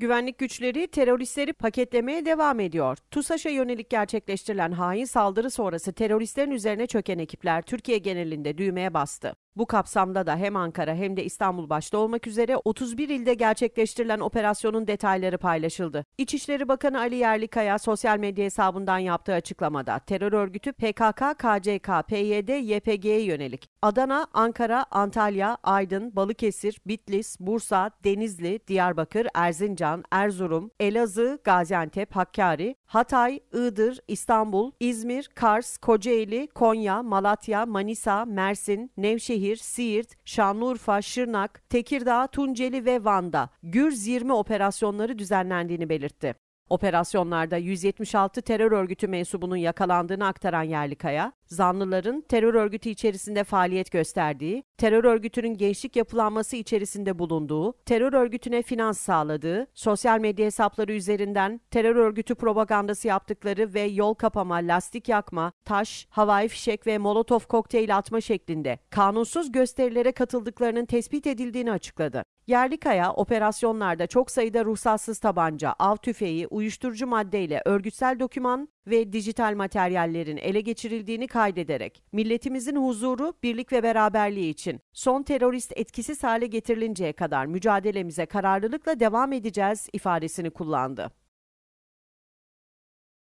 Güvenlik güçleri teröristleri paketlemeye devam ediyor. TUSAŞ'a yönelik gerçekleştirilen hain saldırı sonrası teröristlerin üzerine çöken ekipler Türkiye genelinde düğmeye bastı. Bu kapsamda da hem Ankara hem de İstanbul başta olmak üzere 31 ilde gerçekleştirilen operasyonun detayları paylaşıldı. İçişleri Bakanı Ali Yerlikaya sosyal medya hesabından yaptığı açıklamada terör örgütü PKK, KCK, PYD, YPG'ye yönelik Adana, Ankara, Antalya, Aydın, Balıkesir, Bitlis, Bursa, Denizli, Diyarbakır, Erzincan, Erzurum, Elazığ, Gaziantep, Hakkari, Hatay, Iğdır, İstanbul, İzmir, Kars, Kocaeli, Konya, Malatya, Manisa, Mersin, Nevşehir, Şehir, Siirt, Şanlıurfa, Şırnak, Tekirdağ, Tunceli ve Van'da gür 20 operasyonları düzenlendiğini belirtti. Operasyonlarda 176 terör örgütü mensubunun yakalandığını aktaran Yerlikaya, Zanlıların terör örgütü içerisinde faaliyet gösterdiği, terör örgütünün gençlik yapılanması içerisinde bulunduğu, terör örgütüne finans sağladığı, sosyal medya hesapları üzerinden terör örgütü propagandası yaptıkları ve yol kapama, lastik yakma, taş, havai fişek ve molotof kokteyli atma şeklinde kanunsuz gösterilere katıldıklarının tespit edildiğini açıkladı. Yerli kaya operasyonlarda çok sayıda ruhsatsız tabanca, av tüfeği, uyuşturucu maddeyle örgütsel doküman ve dijital materyallerin ele geçirildiğini kaydederek milletimizin huzuru, birlik ve beraberliği için son terörist etkisiz hale getirilinceye kadar mücadelemize kararlılıkla devam edeceğiz ifadesini kullandı.